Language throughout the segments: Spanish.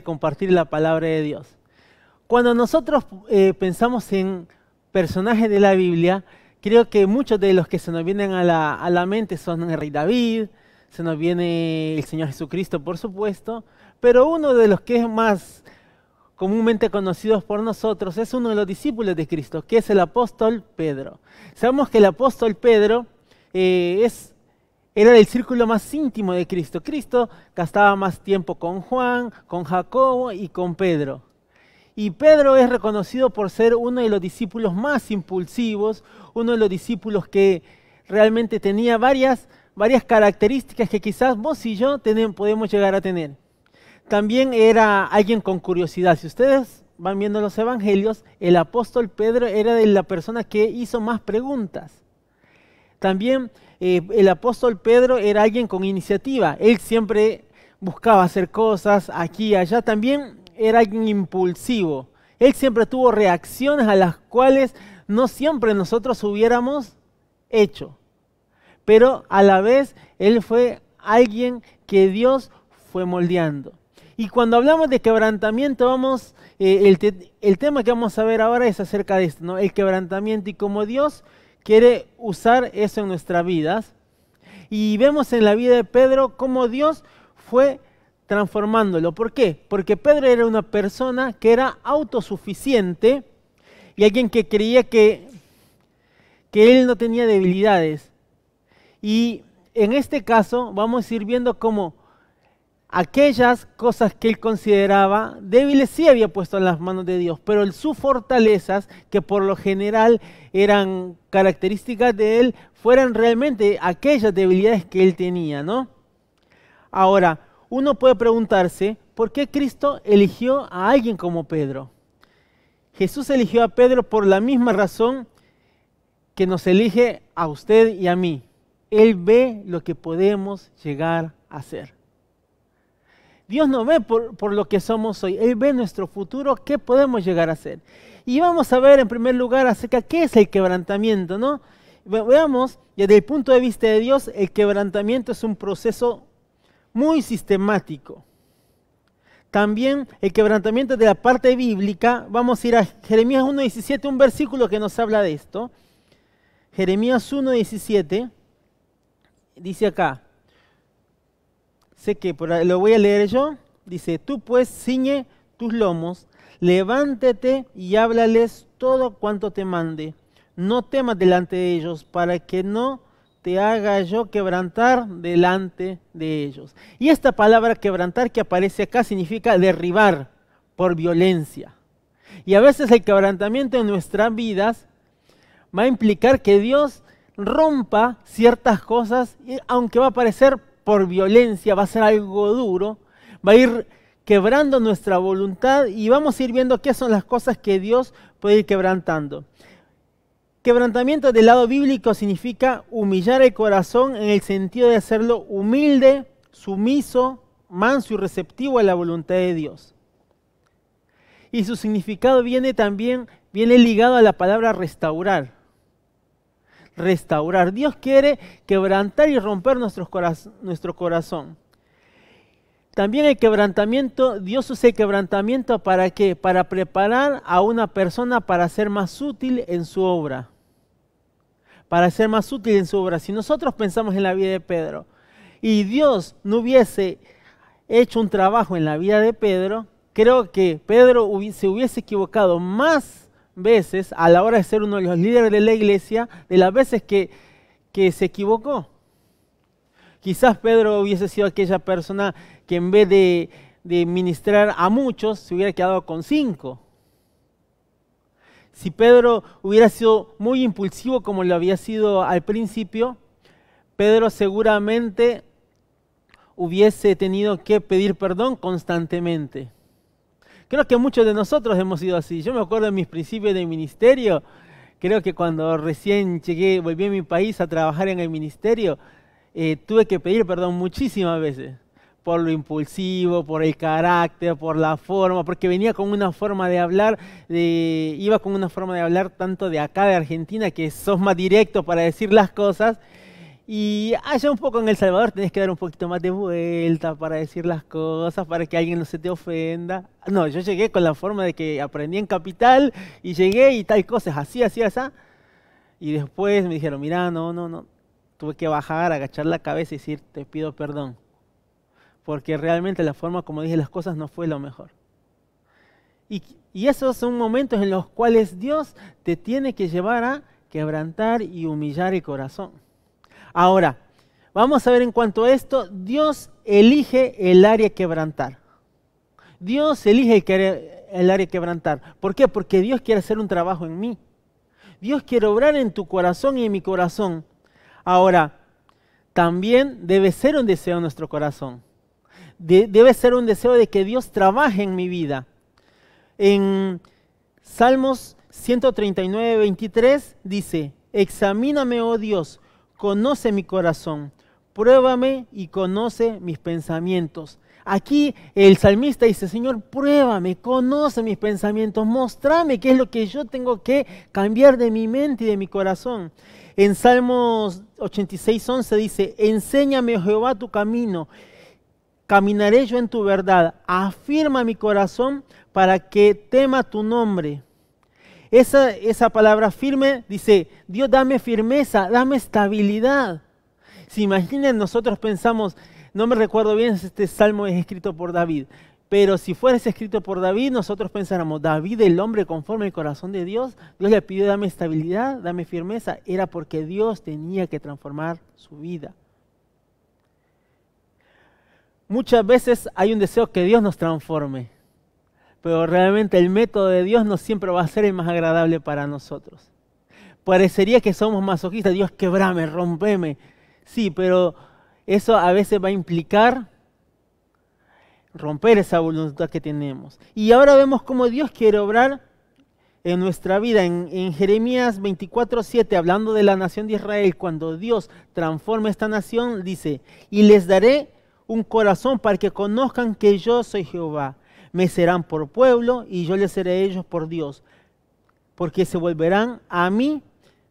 compartir la palabra de Dios. Cuando nosotros eh, pensamos en personajes de la Biblia, creo que muchos de los que se nos vienen a la, mente son el rey David, se nos viene el Señor Jesucristo, por supuesto, pero uno de los que es más comúnmente conocidos por nosotros es uno de los discípulos de Cristo, que es el apóstol Pedro. Sabemos que el apóstol Pedro eh, es era el círculo más íntimo de Cristo. Cristo gastaba más tiempo con Juan, con Jacobo y con Pedro. Y Pedro es reconocido por ser uno de los discípulos más impulsivos, uno de los discípulos que realmente tenía varias, varias características que quizás vos y yo podemos llegar a tener. También era alguien con curiosidad. Si ustedes van viendo los evangelios, el apóstol Pedro era de la persona que hizo más preguntas. También eh, el apóstol Pedro era alguien con iniciativa. Él siempre buscaba hacer cosas aquí y allá. También era alguien impulsivo. Él siempre tuvo reacciones a las cuales no siempre nosotros hubiéramos hecho. Pero a la vez él fue alguien que Dios fue moldeando. Y cuando hablamos de quebrantamiento, vamos, eh, el, tema que vamos a ver ahora es acerca de esto, El quebrantamiento y cómo Dios quiere usar eso en nuestras vidas. Y vemos en la vida de Pedro cómo Dios fue transformándolo. ¿Por qué? Porque Pedro era una persona que era autosuficiente y alguien que creía que, que él no tenía debilidades. Y en este caso vamos a ir viendo cómo aquellas cosas que él consideraba débiles sí había puesto en las manos de Dios, pero sus fortalezas, que por lo general eran características de él, fueran realmente aquellas debilidades que él tenía, ¿no? Ahora, uno puede preguntarse, ¿por qué Cristo eligió a alguien como Pedro? Jesús eligió a Pedro por la misma razón que nos elige a usted y a mí. Él ve lo que podemos llegar a hacer. Dios no ve por, lo que somos hoy, Él ve nuestro futuro, qué podemos llegar a ser. Y vamos a ver en primer lugar acerca de qué es el quebrantamiento, ¿no? Veamos, desde el punto de vista de Dios, el quebrantamiento es un proceso muy sistemático. También el quebrantamiento de la parte bíblica, vamos a ir a Jeremías 1.17, un versículo que nos habla de esto. Jeremías 1.17 dice acá, sé que lo voy a leer yo. Dice, tú pues ciñe tus lomos, levántate y háblales todo cuanto te mande. No temas delante de ellos para que no te haga yo quebrantar delante de ellos. Y esta palabra quebrantar que aparece acá significa derribar por violencia. Y a veces el quebrantamiento en nuestras vidas va a implicar que Dios rompa ciertas cosas, aunque va a parecer por violencia, va a ser algo duro, va a ir quebrando nuestra voluntad y vamos a ir viendo qué son las cosas que Dios puede ir quebrantando. Quebrantamiento del lado bíblico significa humillar el corazón en el sentido de hacerlo humilde, sumiso, manso y receptivo a la voluntad de Dios. Y su significado viene también, viene ligado a la palabra restaurar restaurar. Dios quiere quebrantar y romper nuestro corazón. También el quebrantamiento, Dios usa el quebrantamiento para qué? Para preparar a una persona para ser más útil en su obra. Para ser más útil en su obra. Si nosotros pensamos en la vida de Pedro y Dios no hubiese hecho un trabajo en la vida de Pedro, creo que Pedro se hubiese equivocado más veces a la hora de ser uno de los líderes de la iglesia, de las veces que, se equivocó. Quizás Pedro hubiese sido aquella persona que en vez de ministrar a muchos, se hubiera quedado con cinco. Si Pedro hubiera sido muy impulsivo como lo había sido al principio, Pedro seguramente hubiese tenido que pedir perdón constantemente. Creo que muchos de nosotros hemos sido así. Yo me acuerdo en mis principios de ministerio, creo que cuando recién llegué, volví a mi país a trabajar en el ministerio, eh, tuve que pedir perdón muchísimas veces por lo impulsivo, por el carácter, por la forma, porque venía con una forma de hablar, de, iba con una forma de hablar tanto de acá de Argentina que sos más directo para decir las cosas y allá un poco en El Salvador tenés que dar un poquito más de vuelta para decir las cosas, para que alguien no se te ofenda. No, yo llegué con la forma de que aprendí en capital y llegué y tal cosas, así, así, así. Y después me dijeron, mira, no, no, no. Tuve que bajar, agachar la cabeza y decir, te pido perdón. Porque realmente la forma como dije las cosas no fue lo mejor. Y, y esos son momentos en los cuales Dios te tiene que llevar a quebrantar y humillar el corazón. Ahora, vamos a ver en cuanto a esto, Dios elige el área quebrantar. Dios elige el área quebrantar. ¿Por qué? Porque Dios quiere hacer un trabajo en mí. Dios quiere obrar en tu corazón y en mi corazón. Ahora, también debe ser un deseo en nuestro corazón. debe ser un deseo de que Dios trabaje en mi vida. En Salmos 139, 23 dice, examíname, oh Dios, conoce mi corazón, pruébame y conoce mis pensamientos. Aquí el salmista dice, Señor, pruébame, conoce mis pensamientos, mostrame qué es lo que yo tengo que cambiar de mi mente y de mi corazón. En Salmos 86, 11 dice, enséñame, Jehová, tu camino, caminaré yo en tu verdad, afirma mi corazón para que tema tu nombre. Esa, palabra firme dice, Dios dame firmeza, dame estabilidad. Si imaginen, nosotros pensamos, no me recuerdo bien si este salmo es escrito por David, pero si fuese escrito por David, nosotros pensáramos, David, el hombre conforme al corazón de Dios, Dios le pidió dame estabilidad, dame firmeza, era porque Dios tenía que transformar su vida. Muchas veces hay un deseo que Dios nos transforme pero realmente el método de Dios no siempre va a ser el más agradable para nosotros. Parecería que somos masoquistas, Dios quebrame, rompeme. Sí, pero eso a veces va a implicar romper esa voluntad que tenemos. Y ahora vemos cómo Dios quiere obrar en nuestra vida. En, Jeremías 24:7, hablando de la nación de Israel, cuando Dios transforma esta nación, dice, y les daré un corazón para que conozcan que yo soy Jehová me serán por pueblo y yo les seré a ellos por Dios, porque se volverán a mí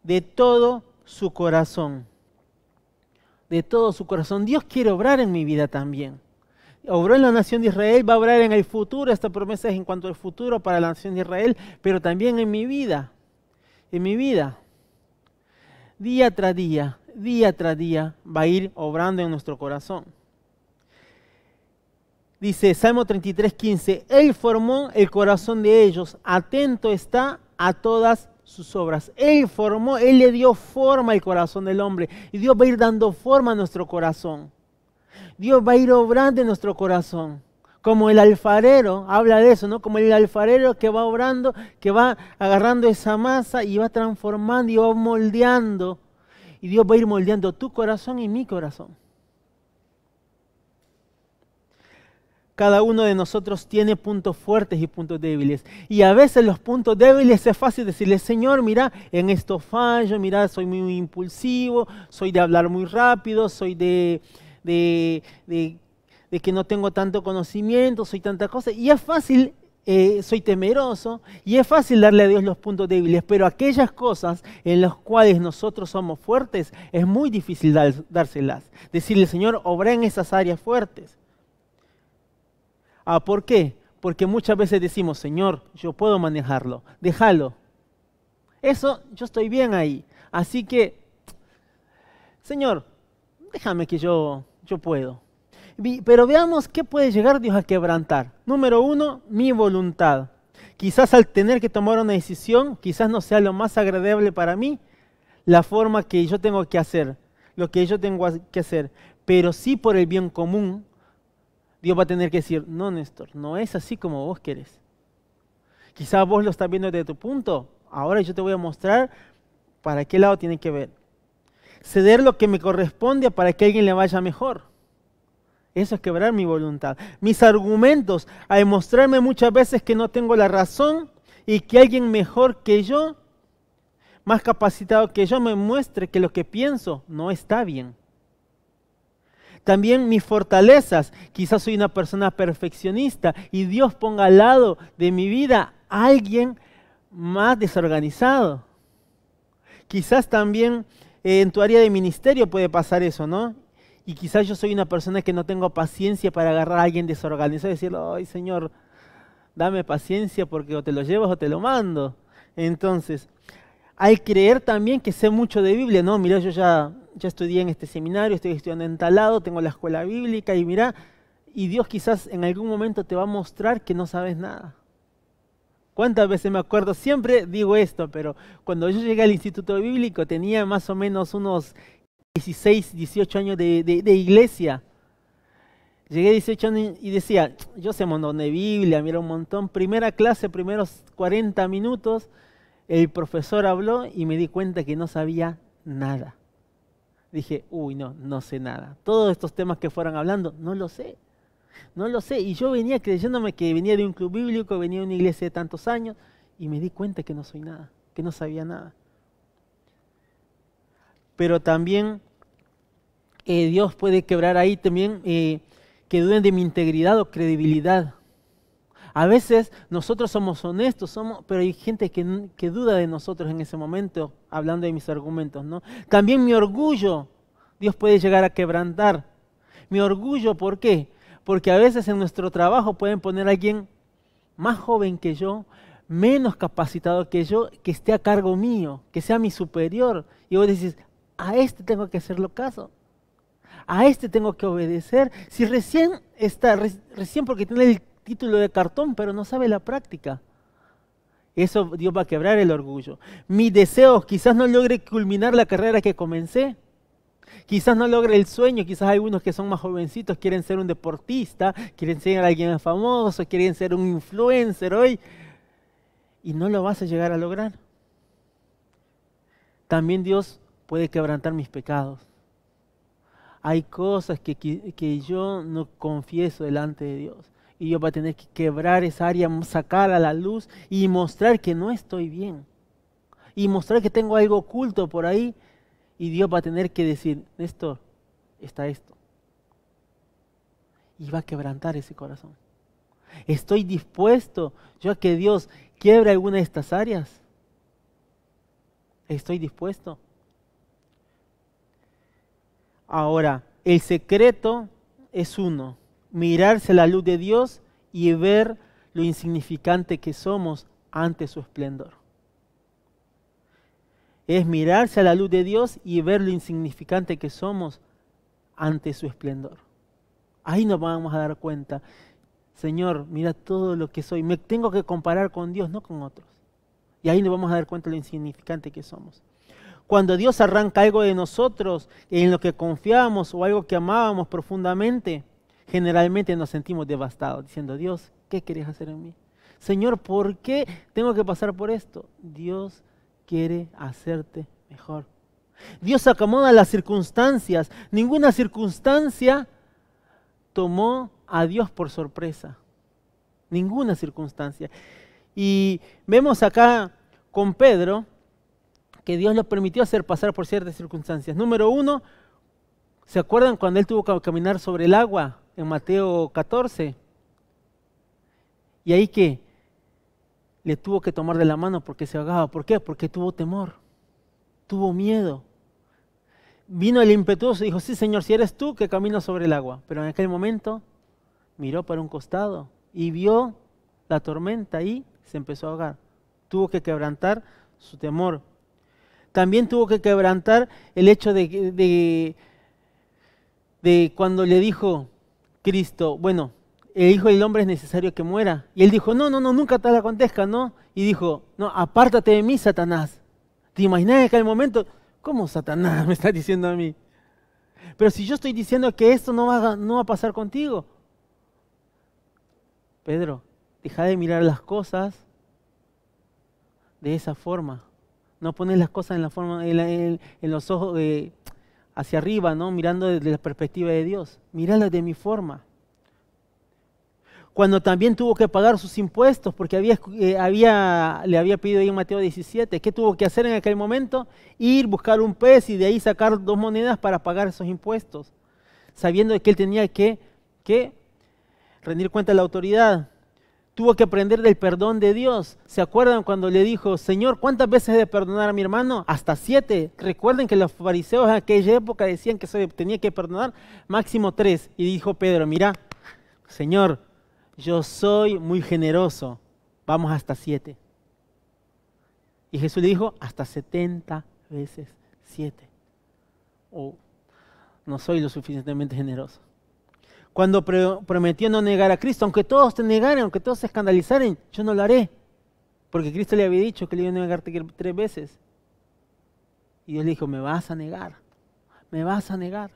de todo su corazón. De todo su corazón. Dios quiere obrar en mi vida también. Obró en la nación de Israel, va a obrar en el futuro. Esta promesa es en cuanto al futuro para la nación de Israel, pero también en mi vida. En mi vida. Día tras día, día tras día, va a ir obrando en nuestro corazón. Dice Salmo 33, 15, Él formó el corazón de ellos, atento está a todas sus obras. Él formó, Él le dio forma al corazón del hombre. Y Dios va a ir dando forma a nuestro corazón. Dios va a ir obrando en nuestro corazón. Como el alfarero, habla de eso, ¿no? Como el alfarero que va obrando, que va agarrando esa masa y va transformando y va moldeando. Y Dios va a ir moldeando tu corazón y mi corazón. Cada uno de nosotros tiene puntos fuertes y puntos débiles. Y a veces los puntos débiles es fácil decirle, Señor, mira, en esto fallo, mira, soy muy impulsivo, soy de hablar muy rápido, soy de, que no tengo tanto conocimiento, soy tanta cosa. Y es fácil eh, soy temeroso y es fácil darle a Dios los puntos débiles, pero aquellas cosas en las cuales nosotros somos fuertes es muy difícil dárselas. Decirle, Señor, obré en esas áreas fuertes. Ah, ¿Por qué? Porque muchas veces decimos, Señor, yo puedo manejarlo, déjalo. Eso, yo estoy bien ahí. Así que, Señor, déjame que yo, yo puedo. Pero veamos qué puede llegar Dios a quebrantar. Número uno, mi voluntad. Quizás al tener que tomar una decisión, quizás no sea lo más agradable para mí la forma que yo tengo que hacer, lo que yo tengo que hacer, pero sí por el bien común Dios va a tener que decir, no, Néstor, no es así como vos querés. Quizás vos lo estás viendo desde tu punto. Ahora yo te voy a mostrar para qué lado tiene que ver. Ceder lo que me corresponde para que a alguien le vaya mejor. Eso es quebrar mi voluntad. Mis argumentos a demostrarme muchas veces que no tengo la razón y que alguien mejor que yo, más capacitado que yo, me muestre que lo que pienso no está bien. También mis fortalezas. Quizás soy una persona perfeccionista y Dios ponga al lado de mi vida a alguien más desorganizado. Quizás también eh, en tu área de ministerio puede pasar eso, ¿no? Y quizás yo soy una persona que no tengo paciencia para agarrar a alguien desorganizado y decirle, ay Señor, dame paciencia porque o te lo llevas o te lo mando. Entonces, al creer también que sé mucho de Biblia, no, mira, yo ya, ya estudié en este seminario, estoy estudiando en talado, tengo la escuela bíblica y mira, y Dios quizás en algún momento te va a mostrar que no sabes nada. ¿Cuántas veces me acuerdo? Siempre digo esto, pero cuando yo llegué al Instituto Bíblico tenía más o menos unos 16, 18 años de, iglesia. Llegué 18 años y decía, yo sé un montón de Biblia, mira un montón, primera clase, primeros 40 minutos, el profesor habló y me di cuenta que no sabía nada. Dije, uy, no, no sé nada. Todos estos temas que fueran hablando, no lo sé. No lo sé. Y yo venía creyéndome que venía de un club bíblico, venía de una iglesia de tantos años, y me di cuenta que no soy nada, que no sabía nada. Pero también eh, Dios puede quebrar ahí también eh, que duden de mi integridad o credibilidad a veces nosotros somos honestos, somos, pero hay gente que, duda de nosotros en ese momento, hablando de mis argumentos. ¿no? También mi orgullo, Dios puede llegar a quebrantar. Mi orgullo, ¿por qué? Porque a veces en nuestro trabajo pueden poner a alguien más joven que yo, menos capacitado que yo, que esté a cargo mío, que sea mi superior. Y vos decís, a este tengo que hacerlo caso. A este tengo que obedecer. Si recién está, recién porque tiene el título de cartón, pero no sabe la práctica. Eso Dios va a quebrar el orgullo. Mis deseos, quizás no logre culminar la carrera que comencé. Quizás no logre el sueño, quizás hay unos que son más jovencitos, quieren ser un deportista, quieren ser alguien famoso, quieren ser un influencer hoy, y no lo vas a llegar a lograr. También Dios puede quebrantar mis pecados. Hay cosas que yo no confieso delante de Dios y Dios va a tener que quebrar esa área, sacar a la luz y mostrar que no estoy bien. Y mostrar que tengo algo oculto por ahí. Y Dios va a tener que decir, Néstor, está esto. Y va a quebrantar ese corazón. ¿Estoy dispuesto yo a que Dios quiebre alguna de estas áreas? ¿Estoy dispuesto? Ahora, el secreto es uno, mirarse a la luz de Dios y ver lo insignificante que somos ante su esplendor. Es mirarse a la luz de Dios y ver lo insignificante que somos ante su esplendor. Ahí nos vamos a dar cuenta. Señor, mira todo lo que soy. Me tengo que comparar con Dios, no con otros. Y ahí nos vamos a dar cuenta de lo insignificante que somos. Cuando Dios arranca algo de nosotros, en lo que confiamos o algo que amábamos profundamente, generalmente nos sentimos devastados, diciendo, Dios, ¿qué querés hacer en mí? Señor, ¿por qué tengo que pasar por esto? Dios quiere hacerte mejor. Dios acomoda las circunstancias. Ninguna circunstancia tomó a Dios por sorpresa. Ninguna circunstancia. Y vemos acá con Pedro que Dios lo permitió hacer pasar por ciertas circunstancias. Número uno, ¿se acuerdan cuando él tuvo que caminar sobre el agua? en Mateo 14. Y ahí que le tuvo que tomar de la mano porque se ahogaba. ¿Por qué? Porque tuvo temor, tuvo miedo. Vino el impetuoso y dijo, sí Señor, si eres tú que caminas sobre el agua. Pero en aquel momento miró para un costado y vio la tormenta y se empezó a ahogar. Tuvo que quebrantar su temor. También tuvo que quebrantar el hecho de, de, de cuando le dijo, Cristo, bueno, el Hijo del Hombre es necesario que muera. Y él dijo, no, no, no, nunca tal acontezca, ¿no? Y dijo, no, apártate de mí, Satanás. ¿Te imaginas que al momento, cómo Satanás me está diciendo a mí? Pero si yo estoy diciendo que esto no va, a pasar contigo. Pedro, deja de mirar las cosas de esa forma. No pones las cosas en la forma, en, los ojos, de hacia arriba, ¿no? Mirando desde la perspectiva de Dios. Mirala de mi forma. Cuando también tuvo que pagar sus impuestos, porque había, eh, había, le había pedido ahí en Mateo 17, ¿qué tuvo que hacer en aquel momento? Ir, buscar un pez y de ahí sacar dos monedas para pagar esos impuestos, sabiendo que él tenía que, que rendir cuenta a la autoridad tuvo que aprender del perdón de Dios. ¿Se acuerdan cuando le dijo, Señor, ¿cuántas veces he de perdonar a mi hermano? Hasta siete. Recuerden que los fariseos en aquella época decían que se tenía que perdonar máximo tres. Y dijo Pedro, mira, Señor, yo soy muy generoso, vamos hasta siete. Y Jesús le dijo, hasta setenta veces siete. oh, no soy lo suficientemente generoso cuando prometió no negar a Cristo, aunque todos te negaran, aunque todos se escandalizaran, yo no lo haré. Porque Cristo le había dicho que le iba a negar tres veces. Y Dios le dijo, me vas a negar, me vas a negar.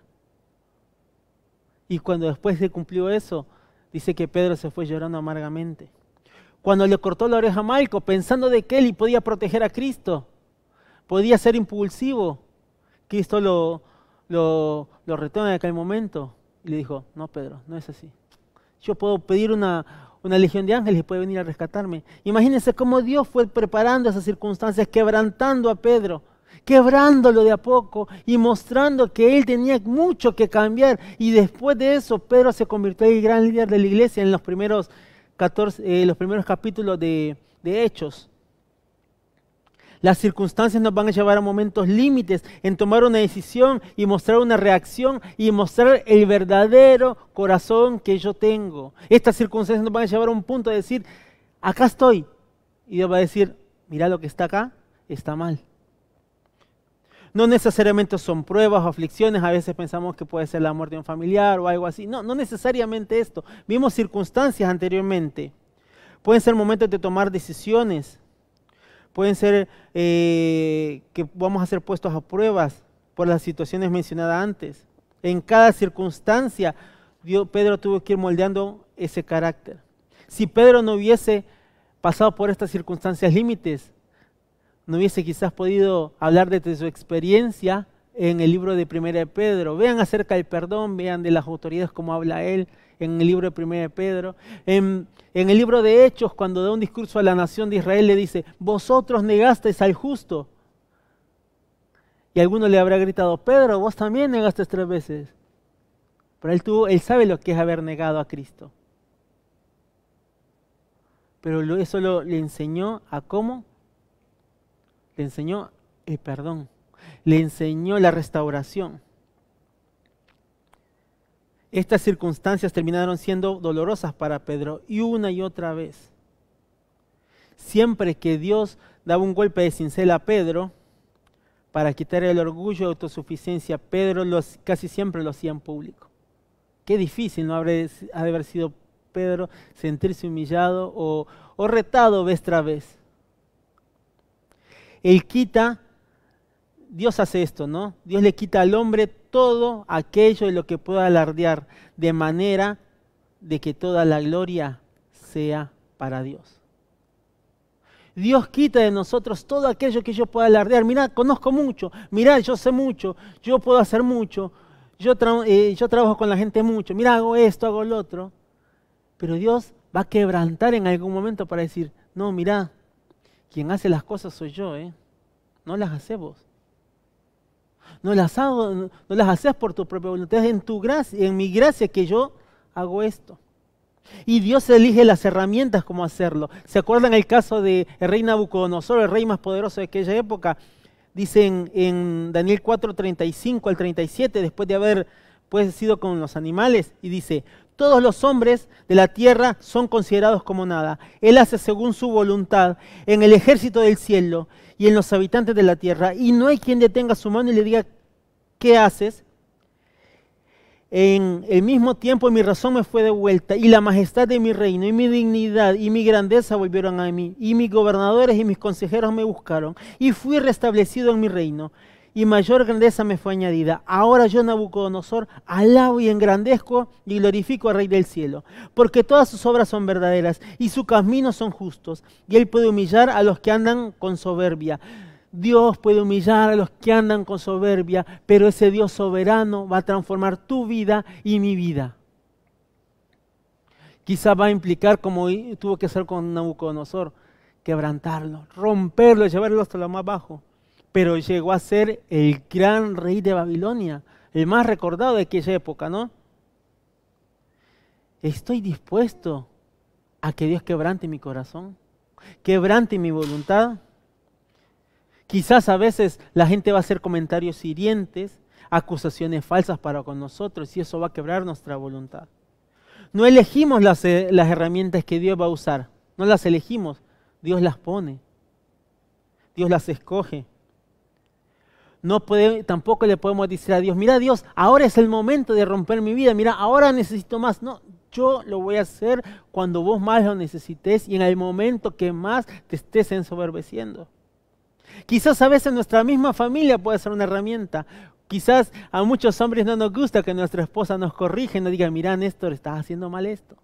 Y cuando después se cumplió eso, dice que Pedro se fue llorando amargamente. Cuando le cortó la oreja a Malco, pensando de que él podía proteger a Cristo, podía ser impulsivo, Cristo lo, lo, lo en aquel momento y le dijo, no, Pedro, no es así. Yo puedo pedir una, legión de ángeles y puede venir a rescatarme. Imagínense cómo Dios fue preparando esas circunstancias, quebrantando a Pedro, quebrándolo de a poco y mostrando que él tenía mucho que cambiar. Y después de eso, Pedro se convirtió en el gran líder de la iglesia en los primeros, eh, los primeros capítulos de Hechos. Las circunstancias nos van a llevar a momentos límites en tomar una decisión y mostrar una reacción y mostrar el verdadero corazón que yo tengo. Estas circunstancias nos van a llevar a un punto de decir, acá estoy. Y Dios va a decir, mira lo que está acá, está mal. No necesariamente son pruebas o aflicciones, a veces pensamos que puede ser la muerte de un familiar o algo así. No, no necesariamente esto. Vimos circunstancias anteriormente. Pueden ser momentos de tomar decisiones, pueden ser eh, que vamos a ser puestos a pruebas por las situaciones mencionadas antes. En cada circunstancia, Pedro tuvo que ir moldeando ese carácter. Si Pedro no hubiese pasado por estas circunstancias límites, no hubiese quizás podido hablar de su experiencia en el libro de Primera de Pedro. Vean acerca del perdón, vean de las autoridades cómo habla él, en el libro de 1 Pedro. En, el libro de Hechos, cuando da un discurso a la nación de Israel, le dice, vosotros negasteis al justo. Y alguno le habrá gritado, Pedro, vos también negaste tres veces. Pero él, tuvo, él sabe lo que es haber negado a Cristo. Pero eso le enseñó a cómo. Le enseñó el perdón. Le enseñó la restauración. Estas circunstancias terminaron siendo dolorosas para Pedro y una y otra vez. Siempre que Dios daba un golpe de cincel a Pedro para quitar el orgullo de autosuficiencia, Pedro casi siempre lo hacía en público. Qué difícil no ha de haber sido Pedro sentirse humillado o, o retado vez tras vez. Él quita Dios hace esto, ¿no? Dios le quita al hombre todo aquello de lo que pueda alardear, de manera de que toda la gloria sea para Dios. Dios quita de nosotros todo aquello que yo pueda alardear. Mirá, conozco mucho, mirá, yo sé mucho, yo puedo hacer mucho, yo, eh, trabajo con la gente mucho, Mira, hago esto, hago lo otro. Pero Dios va a quebrantar en algún momento para decir, no, mirá, quien hace las cosas soy yo, ¿eh? No las hace vos no las no, haces por tu propia voluntad, es en tu gracia, en mi gracia que yo hago esto. Y Dios elige las herramientas como hacerlo. ¿Se acuerdan el caso de el rey Nabucodonosor, el rey más poderoso de aquella época? Dicen en Daniel 4, 35 al 37, después de haber pues, sido con los animales, y dice, todos los hombres de la tierra son considerados como nada. Él hace según su voluntad en el ejército del cielo y en los habitantes de la tierra, y no hay quien detenga su mano y le diga, ¿qué haces? En el mismo tiempo mi razón me fue devuelta, y la majestad de mi reino, y mi dignidad, y mi grandeza volvieron a mí, y mis gobernadores y mis consejeros me buscaron, y fui restablecido en mi reino y mayor grandeza me fue añadida. Ahora yo, Nabucodonosor, alabo y engrandezco y glorifico al Rey del cielo, porque todas sus obras son verdaderas y su camino son justos, y él puede humillar a los que andan con soberbia. Dios puede humillar a los que andan con soberbia, pero ese Dios soberano va a transformar tu vida y mi vida. Quizá va a implicar, como tuvo que hacer con Nabucodonosor, quebrantarlo, romperlo, llevarlo hasta lo más bajo pero llegó a ser el gran rey de Babilonia, el más recordado de aquella época, ¿no? Estoy dispuesto a que Dios quebrante mi corazón, quebrante mi voluntad. Quizás a veces la gente va a hacer comentarios hirientes, acusaciones falsas para con nosotros y eso va a quebrar nuestra voluntad. No elegimos las, eh, las, herramientas que Dios va a usar, no las elegimos, Dios las pone, Dios las escoge no tampoco le podemos decir a Dios, mira Dios, ahora es el momento de romper mi vida, mira, ahora necesito más. No, yo lo voy a hacer cuando vos más lo necesites y en el momento que más te estés ensoberbeciendo. Quizás a veces nuestra misma familia puede ser una herramienta. Quizás a muchos hombres no nos gusta que nuestra esposa nos corrija y nos diga, mira Néstor, estás haciendo mal esto.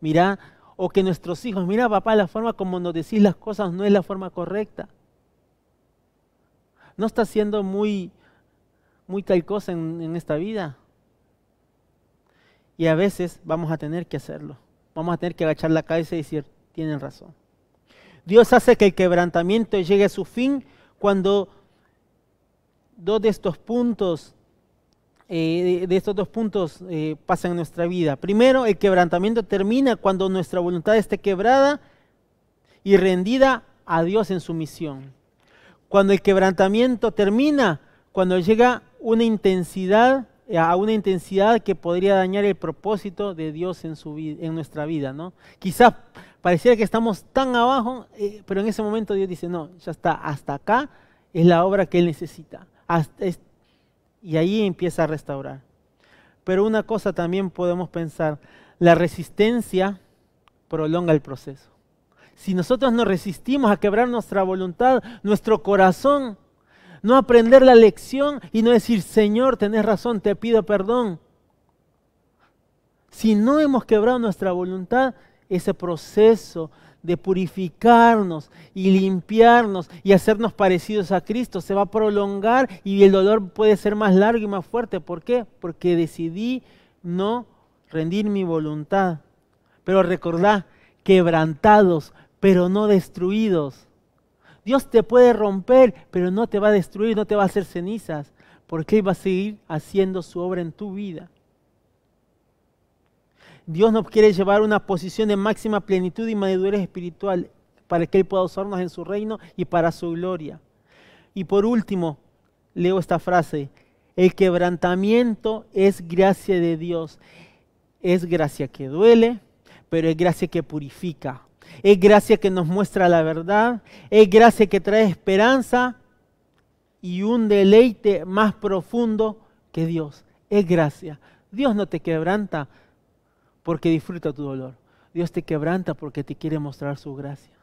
Mira, o que nuestros hijos, mira papá, la forma como nos decís las cosas no es la forma correcta no está haciendo muy, tal cosa en, esta vida. Y a veces vamos a tener que hacerlo. Vamos a tener que agachar la cabeza y decir, tienen razón. Dios hace que el quebrantamiento llegue a su fin cuando dos de estos puntos, eh, de estos dos puntos eh, pasan en nuestra vida. Primero, el quebrantamiento termina cuando nuestra voluntad esté quebrada y rendida a Dios en su misión. Cuando el quebrantamiento termina, cuando llega una intensidad, eh, a una intensidad que podría dañar el propósito de Dios en, nuestra vida, ¿no? Quizás pareciera que estamos tan abajo, eh, pero en ese momento Dios dice, no, ya está, hasta acá es la obra que Él necesita. y ahí empieza a restaurar. Pero una cosa también podemos pensar, la resistencia prolonga el proceso si nosotros no resistimos a quebrar nuestra voluntad, nuestro corazón, no aprender la lección y no decir, Señor, tenés razón, te pido perdón. Si no hemos quebrado nuestra voluntad, ese proceso de purificarnos y limpiarnos y hacernos parecidos a Cristo se va a prolongar y el dolor puede ser más largo y más fuerte. ¿Por qué? Porque decidí no rendir mi voluntad. Pero recordad, quebrantados pero no destruidos. Dios te puede romper, pero no te va a destruir, no te va a hacer cenizas, porque Él va a seguir haciendo su obra en tu vida. Dios nos quiere llevar a una posición de máxima plenitud y madurez espiritual para que Él pueda usarnos en su reino y para su gloria. Y por último, leo esta frase, el quebrantamiento es gracia de Dios. Es gracia que duele, pero es gracia que purifica es gracia que nos muestra la verdad, es gracia que trae esperanza y un deleite más profundo que Dios. Es gracia. Dios no te quebranta porque disfruta tu dolor. Dios te quebranta porque te quiere mostrar su gracia.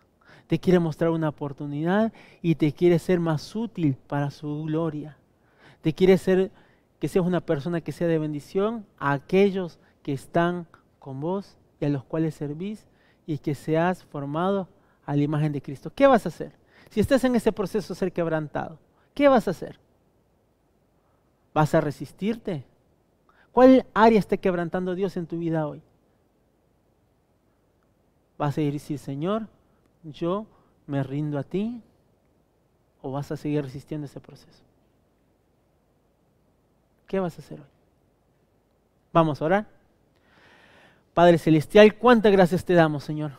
Te quiere mostrar una oportunidad y te quiere ser más útil para su gloria. Te quiere ser que seas una persona que sea de bendición a aquellos que están con vos y a los cuales servís y que seas formado a la imagen de Cristo. ¿Qué vas a hacer? Si estás en ese proceso de ser quebrantado, ¿qué vas a hacer? ¿Vas a resistirte? ¿Cuál área está quebrantando Dios en tu vida hoy? ¿Vas a decir, Señor, yo me rindo a ti? ¿O vas a seguir resistiendo ese proceso? ¿Qué vas a hacer hoy? Vamos a orar. Padre Celestial, cuántas gracias te damos, Señor.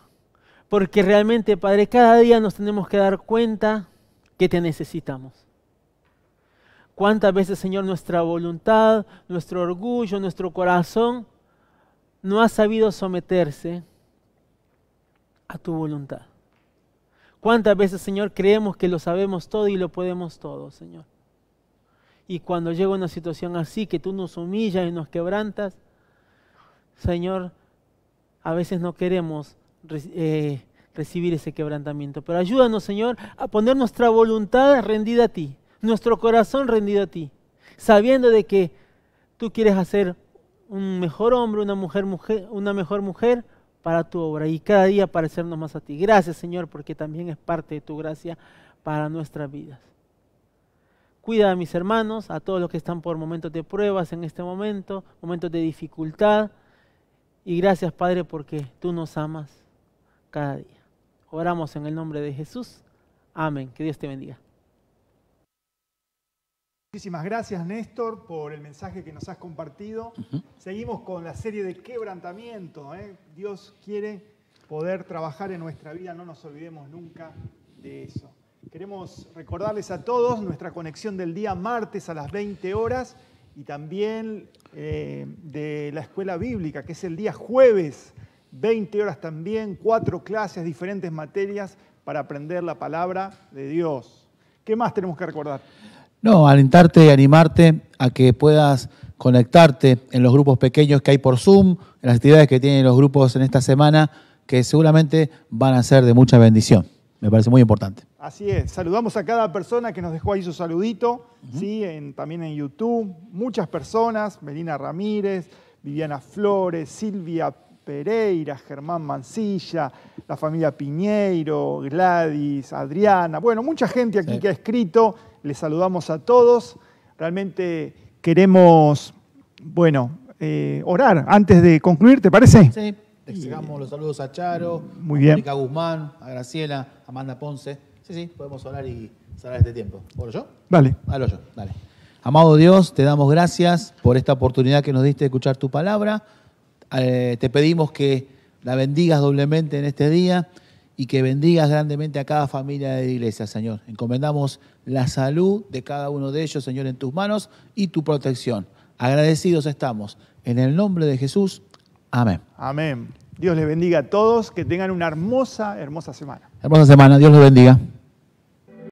Porque realmente, Padre, cada día nos tenemos que dar cuenta que te necesitamos. Cuántas veces, Señor, nuestra voluntad, nuestro orgullo, nuestro corazón no ha sabido someterse a tu voluntad. Cuántas veces, Señor, creemos que lo sabemos todo y lo podemos todo, Señor. Y cuando llega una situación así, que tú nos humillas y nos quebrantas, Señor, a veces no queremos eh, recibir ese quebrantamiento. Pero ayúdanos, Señor, a poner nuestra voluntad rendida a ti, nuestro corazón rendido a ti, sabiendo de que tú quieres hacer un mejor hombre, una mujer, una mejor mujer para tu obra y cada día parecernos más a ti. Gracias, Señor, porque también es parte de tu gracia para nuestras vidas. Cuida a mis hermanos, a todos los que están por momentos de pruebas en este momento, momentos de dificultad. Y gracias, Padre, porque tú nos amas cada día. Oramos en el nombre de Jesús. Amén. Que Dios te bendiga. Muchísimas gracias, Néstor, por el mensaje que nos has compartido. Seguimos con la serie de quebrantamiento. ¿eh? Dios quiere poder trabajar en nuestra vida, no nos olvidemos nunca de eso. Queremos recordarles a todos nuestra conexión del día martes a las 20 horas y también eh, de la escuela bíblica, que es el día jueves, 20 horas también, cuatro clases, diferentes materias para aprender la palabra de Dios. ¿Qué más tenemos que recordar? No, alentarte y animarte a que puedas conectarte en los grupos pequeños que hay por Zoom, en las actividades que tienen los grupos en esta semana, que seguramente van a ser de mucha bendición. Me parece muy importante. Así es. Saludamos a cada persona que nos dejó ahí su saludito, ¿sí? también en YouTube. Muchas personas, Melina Ramírez, Viviana Flores, Silvia Pereira, Germán Mancilla, la familia Piñeiro, Gladys, Adriana. Bueno, mucha gente aquí que ha escrito. Les saludamos a todos. Realmente queremos, bueno, eh, orar antes de concluir, ¿te parece? Sí damos los saludos a Charo, mm, a Mónica Guzmán, a Graciela, a Amanda Ponce. Sí, sí, podemos hablar y cerrar este tiempo. ¿Por yo? Dale. yo, dale. Amado Dios, te damos gracias por esta oportunidad que nos diste de escuchar tu palabra. Eh, te pedimos que la bendigas doblemente en este día y que bendigas grandemente a cada familia de la iglesia, Señor. Encomendamos la salud de cada uno de ellos, Señor, en tus manos y tu protección. Agradecidos estamos. En el nombre de Jesús. Amén. Amén. Dios les bendiga a todos, que tengan una hermosa, hermosa semana. Hermosa semana, Dios los bendiga.